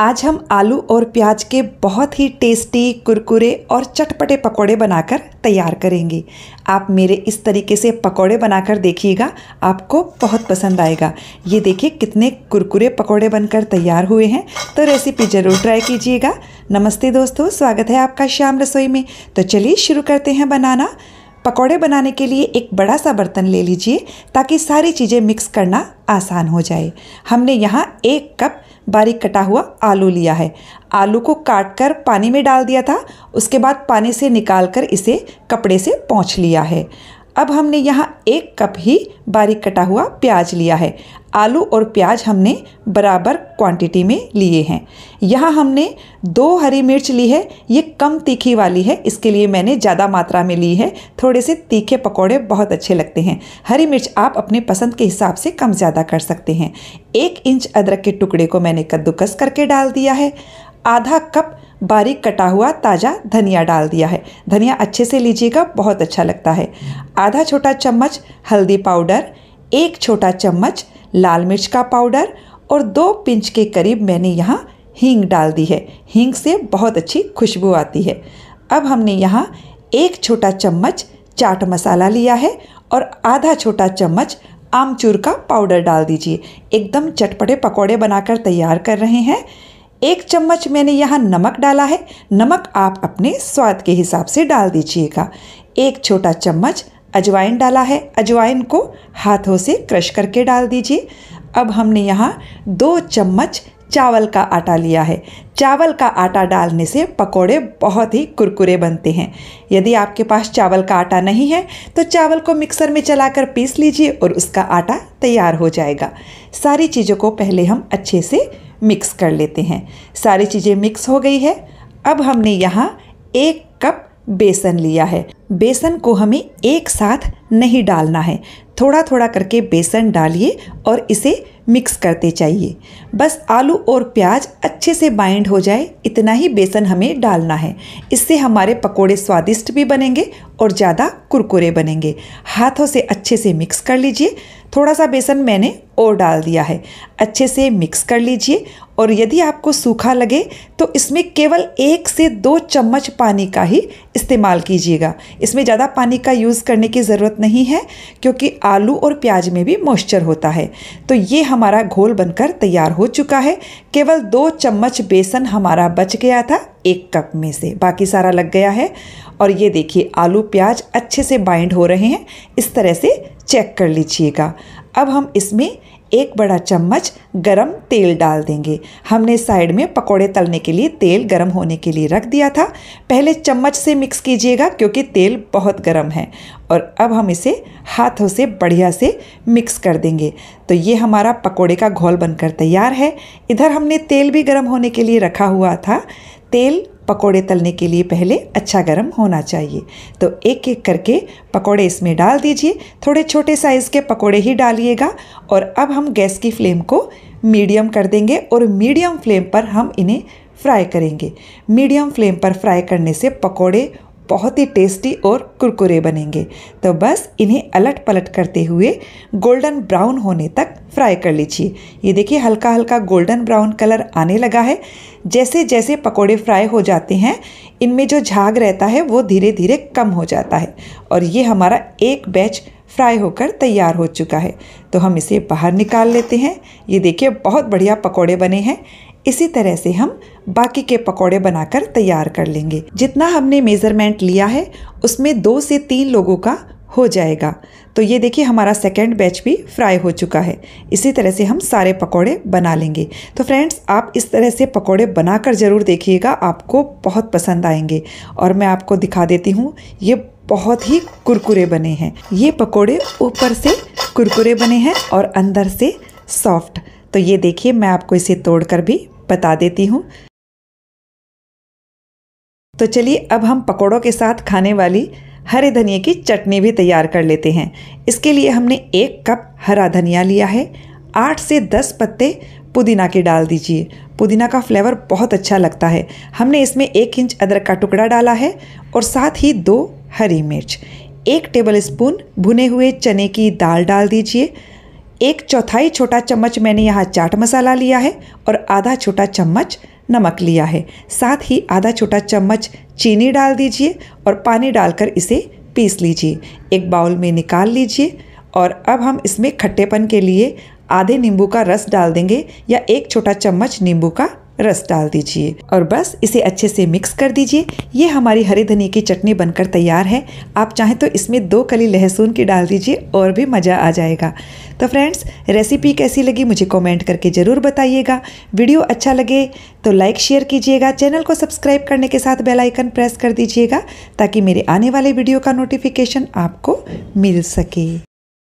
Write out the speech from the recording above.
आज हम आलू और प्याज के बहुत ही टेस्टी कुरकुरे और चटपटे पकोड़े बनाकर तैयार करेंगे आप मेरे इस तरीके से पकोड़े बनाकर देखिएगा आपको बहुत पसंद आएगा ये देखिए कितने कुरकुरे पकोड़े बनकर तैयार हुए हैं तो रेसिपी ज़रूर ट्राई कीजिएगा नमस्ते दोस्तों स्वागत है आपका श्याम रसोई में तो चलिए शुरू करते हैं बनाना पकौड़े बनाने के लिए एक बड़ा सा बर्तन ले लीजिए ताकि सारी चीज़ें मिक्स करना आसान हो जाए हमने यहाँ एक कप बारीक कटा हुआ आलू लिया है आलू को काट कर पानी में डाल दिया था उसके बाद पानी से निकाल कर इसे कपड़े से पहुँच लिया है अब हमने यहाँ एक कप ही बारीक कटा हुआ प्याज लिया है आलू और प्याज हमने बराबर क्वांटिटी में लिए हैं यहाँ हमने दो हरी मिर्च ली है ये कम तीखी वाली है इसके लिए मैंने ज़्यादा मात्रा में ली है थोड़े से तीखे पकौड़े बहुत अच्छे लगते हैं हरी मिर्च आप अपने पसंद के हिसाब से कम ज़्यादा कर सकते हैं एक इंच अदरक के टुकड़े को मैंने कद्दूकस करके डाल दिया है आधा कप बारीक कटा हुआ ताज़ा धनिया डाल दिया है धनिया अच्छे से लीजिएगा बहुत अच्छा लगता है आधा छोटा चम्मच हल्दी पाउडर एक छोटा चम्मच लाल मिर्च का पाउडर और दो पिंच के करीब मैंने यहाँ हींग डाल दी है हींग से बहुत अच्छी खुशबू आती है अब हमने यहाँ एक छोटा चम्मच चाट मसाला लिया है और आधा छोटा चम्मच आमचूर का पाउडर डाल दीजिए एकदम चटपटे पकौड़े बनाकर तैयार कर रहे हैं एक चम्मच मैंने यहाँ नमक डाला है नमक आप अपने स्वाद के हिसाब से डाल दीजिएगा एक छोटा चम्मच अजवाइन डाला है अजवाइन को हाथों से क्रश करके डाल दीजिए अब हमने यहाँ दो चम्मच चावल का आटा लिया है चावल का आटा डालने से पकोड़े बहुत ही कुरकुरे बनते हैं यदि आपके पास चावल का आटा नहीं है तो चावल को मिक्सर में चलाकर पीस लीजिए और उसका आटा तैयार हो जाएगा सारी चीज़ों को पहले हम अच्छे से मिक्स कर लेते हैं सारी चीज़ें मिक्स हो गई है अब हमने यहाँ एक कप बेसन लिया है बेसन को हमें एक साथ नहीं डालना है थोड़ा थोड़ा करके बेसन डालिए और इसे मिक्स करते चाहिए बस आलू और प्याज अच्छे से बाइंड हो जाए इतना ही बेसन हमें डालना है इससे हमारे पकोड़े स्वादिष्ट भी बनेंगे और ज़्यादा कुरकुरे बनेंगे हाथों से अच्छे से मिक्स कर लीजिए थोड़ा सा बेसन मैंने और डाल दिया है अच्छे से मिक्स कर लीजिए और यदि आपको सूखा लगे तो इसमें केवल एक से दो चम्मच पानी का ही इस्तेमाल कीजिएगा इसमें ज़्यादा पानी का यूज़ करने की ज़रूरत नहीं है क्योंकि आलू और प्याज में भी मॉइस्चर होता है तो ये हम हमारा घोल बनकर तैयार हो चुका है केवल दो चम्मच बेसन हमारा बच गया था एक कप में से बाकी सारा लग गया है और ये देखिए आलू प्याज अच्छे से बाइंड हो रहे हैं इस तरह से चेक कर लीजिएगा अब हम इसमें एक बड़ा चम्मच गरम तेल डाल देंगे हमने साइड में पकोड़े तलने के लिए तेल गरम होने के लिए रख दिया था पहले चम्मच से मिक्स कीजिएगा क्योंकि तेल बहुत गरम है और अब हम इसे हाथों से बढ़िया से मिक्स कर देंगे तो ये हमारा पकोड़े का घोल बनकर तैयार है इधर हमने तेल भी गरम होने के लिए रखा हुआ था तेल पकोड़े तलने के लिए पहले अच्छा गर्म होना चाहिए तो एक एक करके पकोड़े इसमें डाल दीजिए थोड़े छोटे साइज़ के पकोड़े ही डालिएगा और अब हम गैस की फ्लेम को मीडियम कर देंगे और मीडियम फ्लेम पर हम इन्हें फ्राई करेंगे मीडियम फ्लेम पर फ्राई करने से पकोड़े बहुत ही टेस्टी और कुरकुरे बनेंगे तो बस इन्हें अलट पलट करते हुए गोल्डन ब्राउन होने तक फ्राई कर लीजिए ये देखिए हल्का हल्का गोल्डन ब्राउन कलर आने लगा है जैसे जैसे पकोड़े फ्राई हो जाते हैं इनमें जो झाग रहता है वो धीरे धीरे कम हो जाता है और ये हमारा एक बैच फ्राई होकर तैयार हो चुका है तो हम इसे बाहर निकाल लेते हैं ये देखिए बहुत बढ़िया पकोड़े बने हैं इसी तरह से हम बाकी के पकौड़े बनाकर तैयार कर लेंगे जितना हमने मेज़रमेंट लिया है उसमें दो से तीन लोगों का हो जाएगा तो ये देखिए हमारा सेकेंड बैच भी फ्राई हो चुका है इसी तरह से हम सारे पकोड़े बना लेंगे तो फ्रेंड्स आप इस तरह से पकोड़े बनाकर ज़रूर देखिएगा आपको बहुत पसंद आएंगे और मैं आपको दिखा देती हूँ ये बहुत ही कुरकुरे बने हैं ये पकोड़े ऊपर से कुरकुरे बने हैं और अंदर से सॉफ्ट तो ये देखिए मैं आपको इसे तोड़कर भी बता देती हूँ तो चलिए अब हम पकौड़ों के साथ खाने वाली हरे धनिए की चटनी भी तैयार कर लेते हैं इसके लिए हमने एक कप हरा धनिया लिया है आठ से दस पत्ते पुदीना के डाल दीजिए पुदीना का फ्लेवर बहुत अच्छा लगता है हमने इसमें एक इंच अदरक का टुकड़ा डाला है और साथ ही दो हरी मिर्च एक टेबल स्पून भुने हुए चने की दाल डाल दीजिए एक चौथाई छोटा चम्मच मैंने यहाँ चाट मसाला लिया है और आधा छोटा चम्मच नमक लिया है साथ ही आधा छोटा चम्मच चीनी डाल दीजिए और पानी डालकर इसे पीस लीजिए एक बाउल में निकाल लीजिए और अब हम इसमें खट्टेपन के लिए आधे नींबू का रस डाल देंगे या एक छोटा चम्मच नींबू का रस डाल दीजिए और बस इसे अच्छे से मिक्स कर दीजिए ये हमारी हरी धनिया की चटनी बनकर तैयार है आप चाहें तो इसमें दो कली लहसुन की डाल दीजिए और भी मज़ा आ जाएगा तो फ्रेंड्स रेसिपी कैसी लगी मुझे कमेंट करके ज़रूर बताइएगा वीडियो अच्छा लगे तो लाइक शेयर कीजिएगा चैनल को सब्सक्राइब करने के साथ बेल आइकन प्रेस कर दीजिएगा ताकि मेरे आने वाले वीडियो का नोटिफिकेशन आपको मिल सके